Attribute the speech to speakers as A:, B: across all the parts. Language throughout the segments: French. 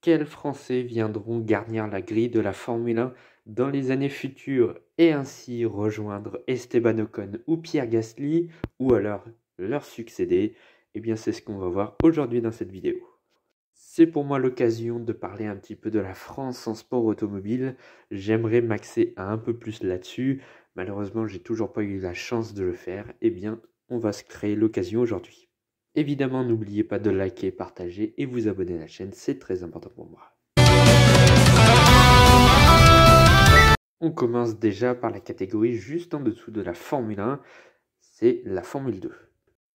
A: quels Français viendront garnir la grille de la Formule 1 dans les années futures et ainsi rejoindre Esteban Ocon ou Pierre Gasly ou alors leur succéder Eh bien c'est ce qu'on va voir aujourd'hui dans cette vidéo. C'est pour moi l'occasion de parler un petit peu de la France en sport automobile. J'aimerais m'axer un peu plus là-dessus. Malheureusement, j'ai toujours pas eu la chance de le faire. Eh bien, on va se créer l'occasion aujourd'hui. Évidemment, n'oubliez pas de liker, partager et vous abonner à la chaîne, c'est très important pour moi. On commence déjà par la catégorie juste en dessous de la Formule 1, c'est la Formule 2.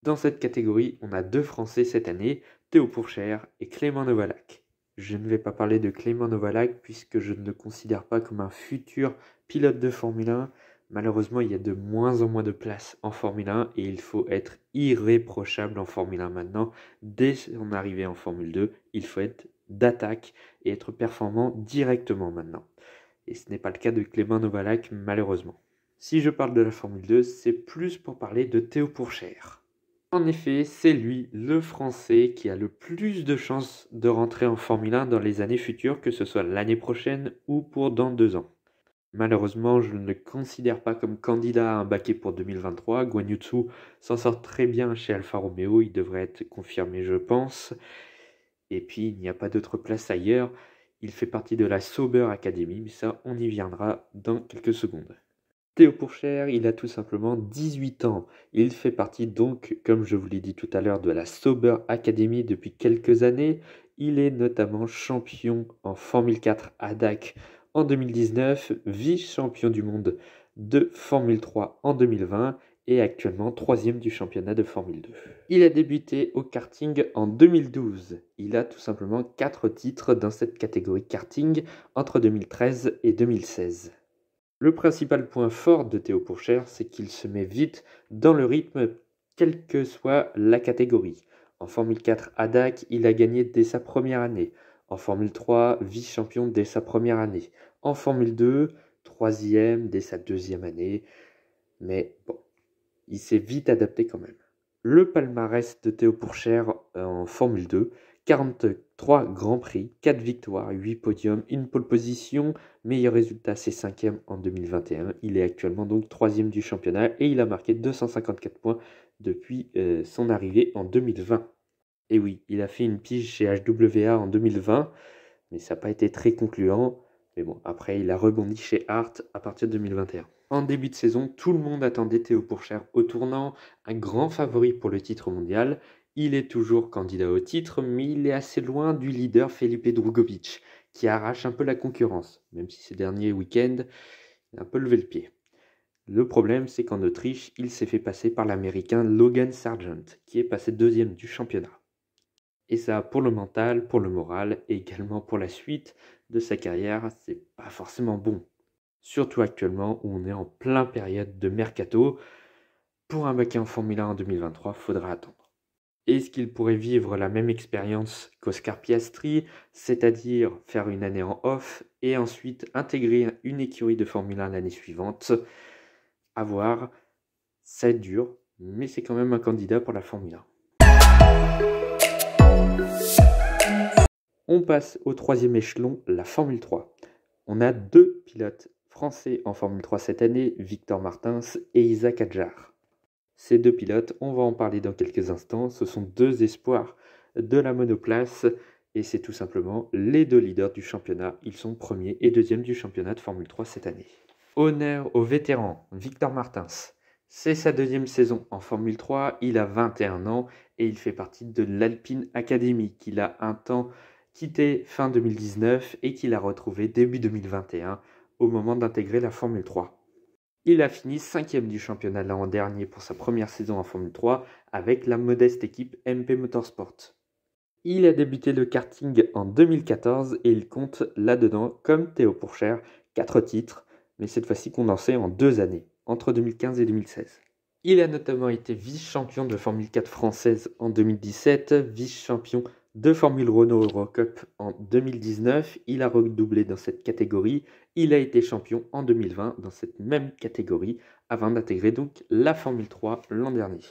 A: Dans cette catégorie, on a deux Français cette année, Théo Pourchère et Clément Novalac. Je ne vais pas parler de Clément Novalac puisque je ne le considère pas comme un futur pilote de Formule 1, Malheureusement, il y a de moins en moins de places en Formule 1 et il faut être irréprochable en Formule 1 maintenant. Dès son arrivée en Formule 2, il faut être d'attaque et être performant directement maintenant. Et ce n'est pas le cas de Clément Novalak malheureusement. Si je parle de la Formule 2, c'est plus pour parler de Théo Pourchère. En effet, c'est lui, le Français, qui a le plus de chances de rentrer en Formule 1 dans les années futures, que ce soit l'année prochaine ou pour dans deux ans. Malheureusement, je ne le considère pas comme candidat à un baquet pour 2023. Guanyutsu s'en sort très bien chez Alfa Romeo, il devrait être confirmé, je pense. Et puis, il n'y a pas d'autre place ailleurs. Il fait partie de la Sauber Academy, mais ça, on y viendra dans quelques secondes. Théo Pourchère, il a tout simplement 18 ans. Il fait partie donc, comme je vous l'ai dit tout à l'heure, de la Sauber Academy depuis quelques années. Il est notamment champion en Formule 4 à en 2019, vice-champion du monde de Formule 3 en 2020 et actuellement troisième du championnat de Formule 2. Il a débuté au karting en 2012. Il a tout simplement quatre titres dans cette catégorie karting entre 2013 et 2016. Le principal point fort de Théo Pourchère, c'est qu'il se met vite dans le rythme, quelle que soit la catégorie. En Formule 4 à DAC, il a gagné dès sa première année. En Formule 3, vice-champion dès sa première année. En Formule 2, troisième dès sa deuxième année. Mais bon, il s'est vite adapté quand même. Le palmarès de Théo Pourchère euh, en Formule 2, 43 Grands Prix, 4 victoires, 8 podiums, une pole position, meilleur résultat c'est 5 en 2021. Il est actuellement donc troisième du championnat et il a marqué 254 points depuis euh, son arrivée en 2020. Et oui, il a fait une pige chez HWA en 2020, mais ça n'a pas été très concluant. Mais bon, après, il a rebondi chez Hart à partir de 2021. En début de saison, tout le monde attendait Théo Pourchère au tournant, un grand favori pour le titre mondial. Il est toujours candidat au titre, mais il est assez loin du leader Felipe Drugovic, qui arrache un peu la concurrence, même si ces derniers week-ends, il a un peu levé le pied. Le problème, c'est qu'en Autriche, il s'est fait passer par l'Américain Logan Sargent, qui est passé deuxième du championnat. Et ça, pour le mental, pour le moral et également pour la suite de sa carrière, c'est pas forcément bon. Surtout actuellement où on est en plein période de mercato. Pour un bac en Formule 1 en 2023, faudra attendre. Est-ce qu'il pourrait vivre la même expérience qu'Oscar Piastri, c'est-à-dire faire une année en off et ensuite intégrer une écurie de Formule 1 l'année suivante A voir, ça dure, mais c'est quand même un candidat pour la Formule 1. On passe au troisième échelon, la Formule 3. On a deux pilotes français en Formule 3 cette année, Victor Martins et Isaac Adjar. Ces deux pilotes, on va en parler dans quelques instants, ce sont deux espoirs de la monoplace et c'est tout simplement les deux leaders du championnat. Ils sont premier et deuxième du championnat de Formule 3 cette année. Honneur au vétéran Victor Martins. C'est sa deuxième saison en Formule 3, il a 21 ans et il fait partie de l'Alpine Academy qu'il a un temps quitté fin 2019 et qu'il a retrouvé début 2021 au moment d'intégrer la Formule 3. Il a fini 5 5e du championnat l'an dernier pour sa première saison en Formule 3 avec la modeste équipe MP Motorsport. Il a débuté le karting en 2014 et il compte là-dedans, comme Théo Pourchère, 4 titres, mais cette fois-ci condensés en deux années, entre 2015 et 2016. Il a notamment été vice-champion de Formule 4 française en 2017, vice-champion de Formule Renault Eurocup en 2019. Il a redoublé dans cette catégorie. Il a été champion en 2020 dans cette même catégorie avant d'intégrer donc la Formule 3 l'an dernier.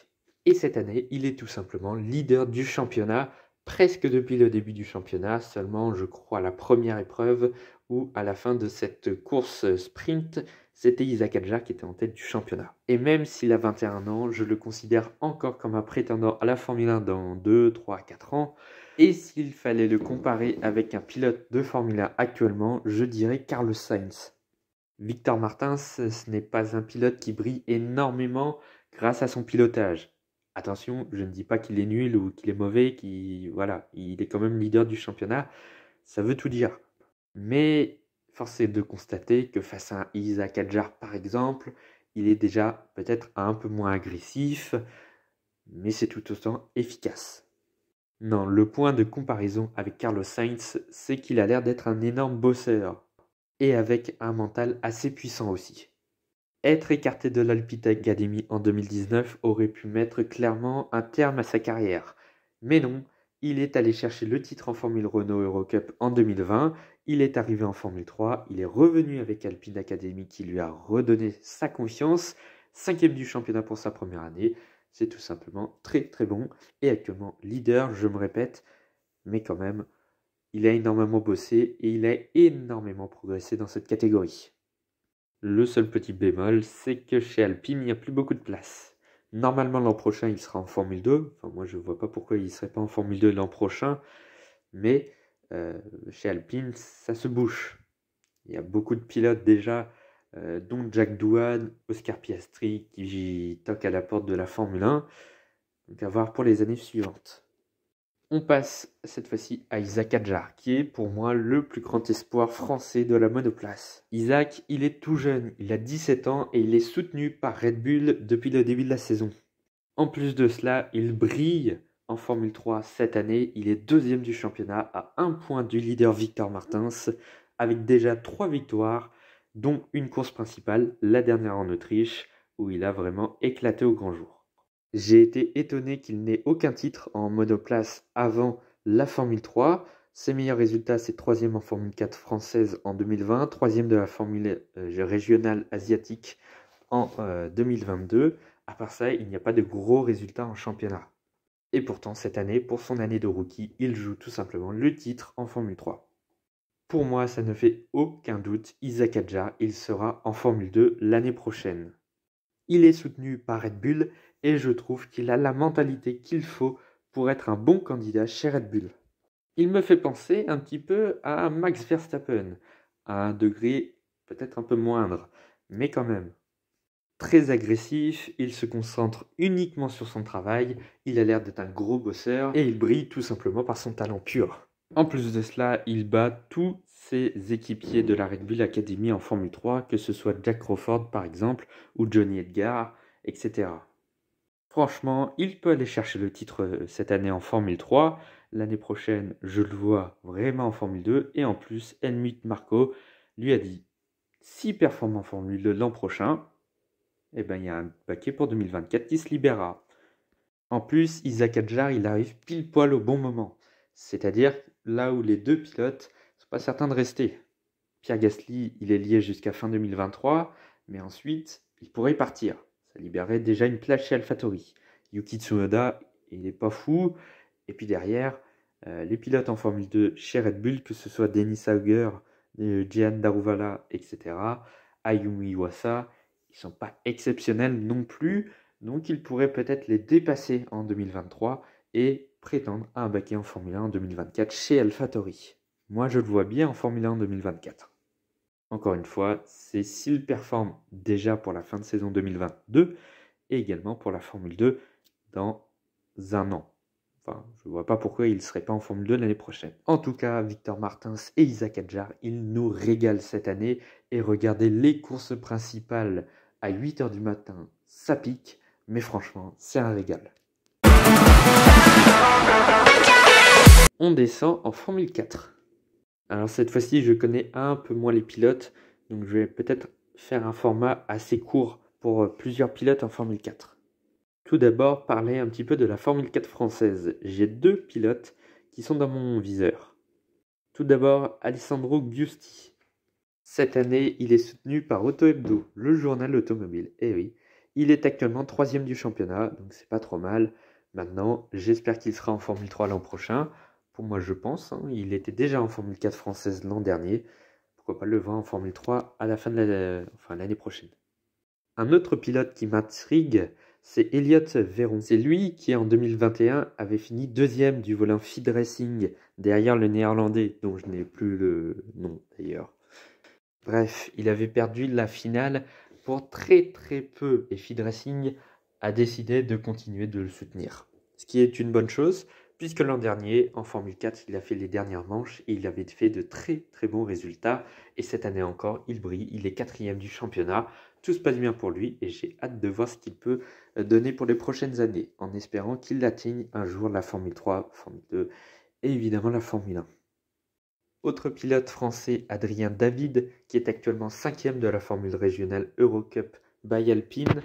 A: Et cette année, il est tout simplement leader du championnat presque depuis le début du championnat, seulement je crois la première épreuve ou à la fin de cette course sprint, c'était Isaac Adja qui était en tête du championnat. Et même s'il a 21 ans, je le considère encore comme un prétendant à la Formule 1 dans 2, 3, 4 ans, et s'il fallait le comparer avec un pilote de Formula actuellement, je dirais Carlos Sainz. Victor Martins, ce n'est pas un pilote qui brille énormément grâce à son pilotage. Attention, je ne dis pas qu'il est nul ou qu'il est mauvais, qu'il voilà, il est quand même leader du championnat. Ça veut tout dire. Mais force est de constater que face à Isaac Adjar par exemple, il est déjà peut-être un peu moins agressif, mais c'est tout autant efficace. Non, le point de comparaison avec Carlos Sainz, c'est qu'il a l'air d'être un énorme bosseur, et avec un mental assez puissant aussi. Être écarté de l'Alpine Academy en 2019 aurait pu mettre clairement un terme à sa carrière. Mais non, il est allé chercher le titre en Formule Renault Eurocup en 2020, il est arrivé en Formule 3, il est revenu avec Alpine Academy qui lui a redonné sa confiance, cinquième du championnat pour sa première année, c'est tout simplement très très bon et actuellement leader, je me répète, mais quand même, il a énormément bossé et il a énormément progressé dans cette catégorie. Le seul petit bémol, c'est que chez Alpine, il n'y a plus beaucoup de place. Normalement, l'an prochain, il sera en Formule 2. Enfin, moi, je ne vois pas pourquoi il ne serait pas en Formule 2 l'an prochain. Mais euh, chez Alpine, ça se bouche. Il y a beaucoup de pilotes déjà euh, donc Jack Douane, Oscar Piastri, qui toque à la porte de la Formule 1. Donc à voir pour les années suivantes. On passe cette fois-ci à Isaac Adjar, qui est pour moi le plus grand espoir français de la monoplace. Isaac, il est tout jeune, il a 17 ans et il est soutenu par Red Bull depuis le début de la saison. En plus de cela, il brille en Formule 3 cette année, il est deuxième du championnat à un point du leader Victor Martins, avec déjà trois victoires dont une course principale, la dernière en Autriche, où il a vraiment éclaté au grand jour. J'ai été étonné qu'il n'ait aucun titre en monoplace avant la Formule 3. Ses meilleurs résultats, c'est troisième en Formule 4 française en 2020, troisième de la Formule euh, régionale asiatique en 2022. Euh, à part ça, il n'y a pas de gros résultats en championnat. Et pourtant, cette année, pour son année de rookie, il joue tout simplement le titre en Formule 3. Pour moi, ça ne fait aucun doute, Isaac Adjar, il sera en Formule 2 l'année prochaine. Il est soutenu par Red Bull et je trouve qu'il a la mentalité qu'il faut pour être un bon candidat chez Red Bull. Il me fait penser un petit peu à Max Verstappen, à un degré peut-être un peu moindre, mais quand même. Très agressif, il se concentre uniquement sur son travail, il a l'air d'être un gros bosseur et il brille tout simplement par son talent pur. En plus de cela, il bat tous ses équipiers de la Red Bull Academy en Formule 3, que ce soit Jack Crawford par exemple, ou Johnny Edgar, etc. Franchement, il peut aller chercher le titre euh, cette année en Formule 3. L'année prochaine, je le vois vraiment en Formule 2. Et en plus, Helmut Marco lui a dit si performe en Formule 2 l'an prochain, eh ben, il y a un paquet pour 2024 qui se libérera. En plus, Isaac Adjar, il arrive pile poil au bon moment. C'est-à-dire là où les deux pilotes ne sont pas certains de rester. Pierre Gasly, il est lié jusqu'à fin 2023, mais ensuite, il pourrait y partir. Ça libérerait déjà une place chez AlphaTauri. Yuki Tsunoda, il n'est pas fou. Et puis derrière, euh, les pilotes en Formule 2 chez Red Bull, que ce soit Denis Hauger, Gian euh, Daruvala, etc., Ayumi Iwasa, ils sont pas exceptionnels non plus. Donc il pourrait peut-être les dépasser en 2023 et prétendre à un baquet en Formule 1 en 2024 chez AlphaTauri. Moi, je le vois bien en Formule 1 en 2024. Encore une fois, c'est s'il performe déjà pour la fin de saison 2022 et également pour la Formule 2 dans un an. Enfin, je ne vois pas pourquoi il ne serait pas en Formule 2 l'année prochaine. En tout cas, Victor Martins et Isaac Adjar, ils nous régalent cette année. Et regardez les courses principales à 8h du matin, ça pique. Mais franchement, c'est un régal. On descend en Formule 4. Alors cette fois-ci, je connais un peu moins les pilotes, donc je vais peut-être faire un format assez court pour euh, plusieurs pilotes en Formule 4. Tout d'abord, parler un petit peu de la Formule 4 française. J'ai deux pilotes qui sont dans mon viseur. Tout d'abord, Alessandro Giusti. Cette année, il est soutenu par Auto Hebdo, le journal automobile. Eh oui, il est actuellement troisième du championnat, donc c'est pas trop mal. Maintenant, j'espère qu'il sera en Formule 3 l'an prochain. Pour moi, je pense. Hein. il était déjà en Formule 4 française l'an dernier. Pourquoi pas le voir en Formule 3 à la fin de l'année prochaine. Un autre pilote qui m'intrigue, c'est Elliot Véron. C'est lui qui, en 2021, avait fini deuxième du volant Feed Racing derrière le néerlandais, dont je n'ai plus le nom d'ailleurs. Bref, il avait perdu la finale pour très très peu et Feed Racing a décidé de continuer de le soutenir. Ce qui est une bonne chose, puisque l'an dernier, en Formule 4, il a fait les dernières manches et il avait fait de très très bons résultats. Et cette année encore, il brille, il est quatrième du championnat. Tout se passe bien pour lui et j'ai hâte de voir ce qu'il peut euh, donner pour les prochaines années, en espérant qu'il atteigne un jour la Formule 3, Formule 2 et évidemment la Formule 1. Autre pilote français, Adrien David, qui est actuellement cinquième de la Formule régionale Eurocup by Alpine.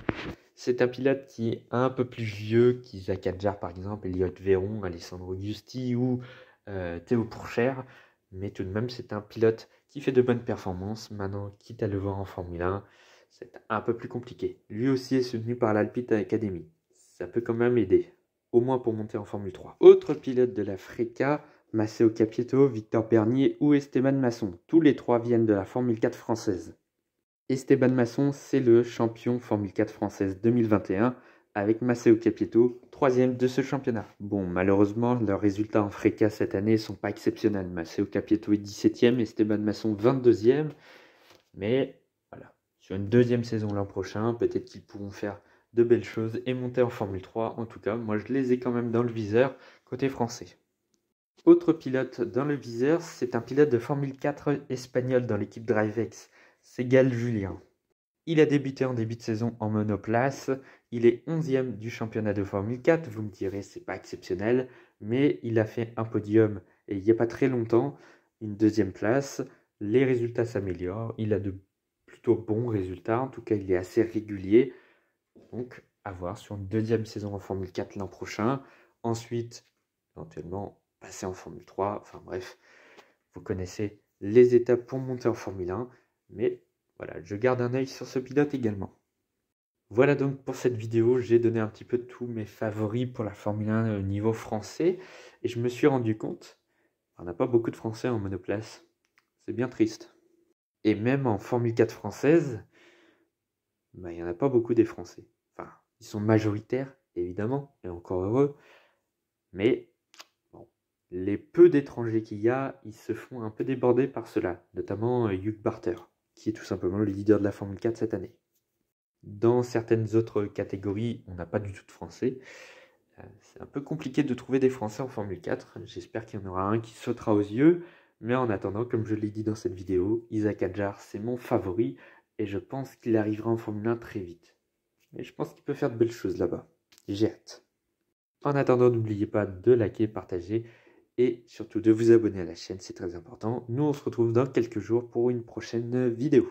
A: C'est un pilote qui est un peu plus vieux qu'Isaac Adjar, par exemple, Elliot Véron, Alessandro Gusti ou euh, Théo Pourchère. Mais tout de même, c'est un pilote qui fait de bonnes performances. Maintenant, quitte à le voir en Formule 1, c'est un peu plus compliqué. Lui aussi est soutenu par l'Alpita Academy. Ça peut quand même aider, au moins pour monter en Formule 3. Autre pilote de la Freca, Maceo Capietto, Victor Bernier ou Esteban Masson. Tous les trois viennent de la Formule 4 française. Esteban Masson, c'est le champion Formule 4 française 2021 avec Maceo Capieto, troisième de ce championnat. Bon, malheureusement, leurs résultats en fréca cette année sont pas exceptionnels. Maceo Capieto est 17e, Esteban Masson 22e. Mais voilà, sur une deuxième saison l'an prochain, peut-être qu'ils pourront faire de belles choses et monter en Formule 3. En tout cas, moi je les ai quand même dans le viseur côté français. Autre pilote dans le viseur, c'est un pilote de Formule 4 espagnol dans l'équipe DriveX. C'est Gal Julien. Il a débuté en début de saison en monoplace. Il est 11e du championnat de Formule 4. Vous me direz, c'est pas exceptionnel, mais il a fait un podium et il n'y a pas très longtemps, une deuxième place. Les résultats s'améliorent. Il a de plutôt bons résultats. En tout cas, il est assez régulier. Donc, à voir sur une deuxième saison en Formule 4 l'an prochain. Ensuite, éventuellement, passer en Formule 3. Enfin bref, vous connaissez les étapes pour monter en Formule 1. Mais voilà, je garde un œil sur ce pilote également. Voilà donc pour cette vidéo, j'ai donné un petit peu tous mes favoris pour la Formule 1 au euh, niveau français et je me suis rendu compte, on n'a pas beaucoup de français en monoplace. C'est bien triste. Et même en Formule 4 française, bah, il n'y en a pas beaucoup des français. Enfin, ils sont majoritaires, évidemment, et encore heureux. Mais bon, les peu d'étrangers qu'il y a, ils se font un peu déborder par cela, notamment euh, Hugh Barter qui est tout simplement le leader de la Formule 4 cette année. Dans certaines autres catégories, on n'a pas du tout de Français. Euh, c'est un peu compliqué de trouver des Français en Formule 4. J'espère qu'il y en aura un qui sautera aux yeux. Mais en attendant, comme je l'ai dit dans cette vidéo, Isaac Adjar, c'est mon favori et je pense qu'il arrivera en Formule 1 très vite. Mais je pense qu'il peut faire de belles choses là-bas. J'ai hâte. En attendant, n'oubliez pas de liker, partager et surtout de vous abonner à la chaîne, c'est très important. Nous, on se retrouve dans quelques jours pour une prochaine vidéo.